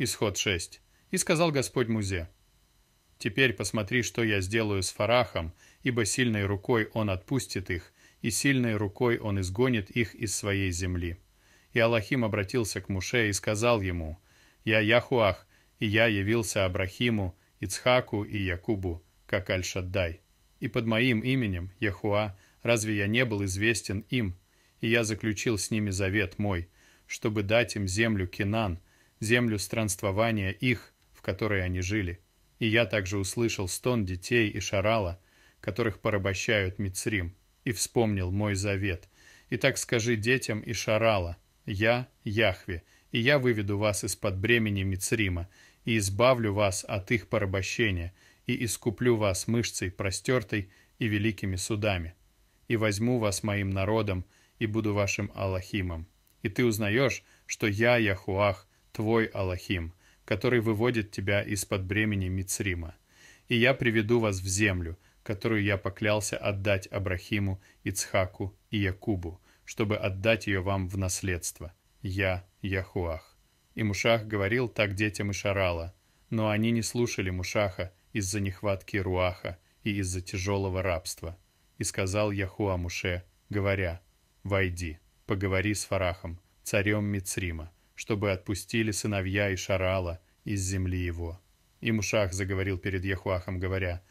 Исход 6. И сказал Господь Музе, «Теперь посмотри, что я сделаю с Фарахом, ибо сильной рукой он отпустит их, и сильной рукой он изгонит их из своей земли». И Аллахим обратился к Муше и сказал ему, «Я Яхуах, и я явился Абрахиму, Ицхаку и Якубу, как Аль-Шаддай. И под моим именем, Яхуа, разве я не был известен им? И я заключил с ними завет мой, чтобы дать им землю Кинан, землю странствования их, в которой они жили. И я также услышал стон детей и шарала, которых порабощают Мицрим, и вспомнил мой завет. И так скажи детям и шарала, я Яхве, и я выведу вас из-под бремени Мицрима, и избавлю вас от их порабощения, и искуплю вас мышцей простертой и великими судами. И возьму вас моим народом, и буду вашим Аллахимом. И ты узнаешь, что я, Яхуах, твой Аллахим, который выводит тебя из-под бремени Мицрима. И я приведу вас в землю, которую я поклялся отдать Абрахиму, Ицхаку и Якубу, чтобы отдать ее вам в наследство. Я Яхуах». И Мушах говорил так детям Ишарала, но они не слушали Мушаха из-за нехватки Руаха и из-за тяжелого рабства. И сказал Яхуа Муше, говоря, «Войди, поговори с Фарахом, царем Мицрима, чтобы отпустили сыновья и Шарала из земли его. И Мушах заговорил перед Яхуахом, говоря,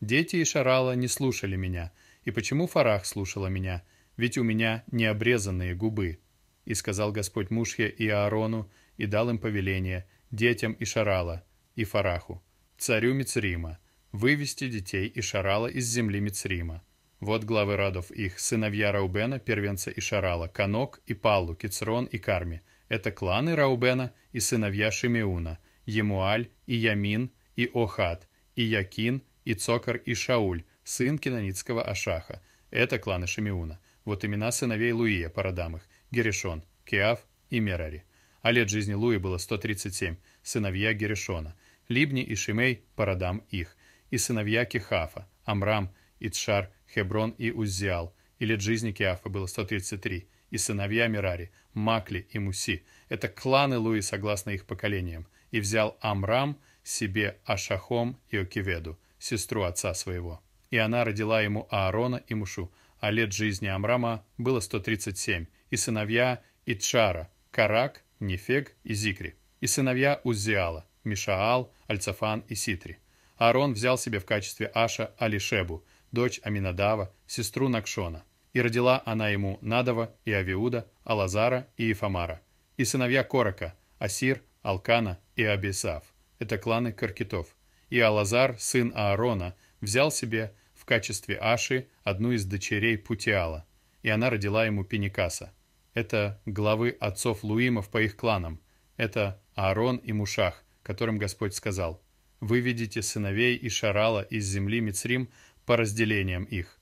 «Дети и Шарала не слушали меня, и почему Фарах слушала меня? Ведь у меня необрезанные губы». И сказал Господь Мушхе и Аарону, и дал им повеление, детям и Шарала, и Фараху, царю Мицрима, вывести детей и Шарала из земли Мицрима. Вот главы радов их, сыновья Раубена, первенца и Шарала, Канок и Паллу, Кицрон и Карми – это кланы Раубена и сыновья Шимеуна, Емуаль и Ямин и Охат, и Якин, и Цокар и Шауль, сын Кинонитского Ашаха. Это кланы Шимеуна. Вот имена сыновей Луия по родам их, Геришон, Киав и Мерари. А лет жизни Луи было 137, сыновья Герешона: Либни и Шимей по их, и сыновья Кихафа, Амрам, Ицшар, Хеброн и Уззиал, и лет жизни Киафа было 133, и сыновья Мирари, Макли и Муси. Это кланы Луи согласно их поколениям. И взял Амрам себе Ашахом и Окиведу, сестру отца своего. И она родила ему Аарона и Мушу. А лет жизни Амрама было 137. И сыновья Итшара, Карак, Нефег и Зикри. И сыновья Узиала, Мишаал, Альцафан и Ситри. Аарон взял себе в качестве Аша Алишебу, дочь Аминадава, сестру Накшона – и родила она ему Надова и Авиуда, Алазара и Ифамара, и сыновья Корока: Асир, Алкана и Абисав. Это кланы Каркитов. И Алазар, сын Аарона, взял себе в качестве Аши одну из дочерей Путиала, и она родила ему Пеникаса. Это главы отцов Луимов по их кланам. Это Аарон и Мушах, которым Господь сказал, «Выведите сыновей и Шарала из земли Мицрим по разделениям их».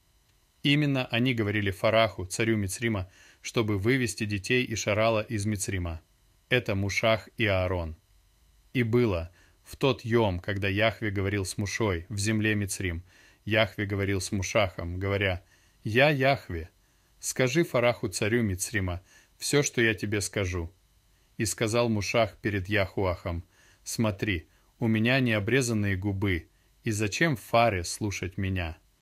Именно они говорили Фараху, царю Мицрима, чтобы вывести детей и Шарала из Мицрима. Это Мушах и Аарон. И было в тот йом, когда Яхве говорил с Мушой в земле Мицрим, Яхве говорил с Мушахом, говоря, «Я Яхве, скажи Фараху царю Мицрима все, что я тебе скажу». И сказал Мушах перед Яхуахом, «Смотри, у меня необрезанные губы, и зачем Фаре слушать меня?»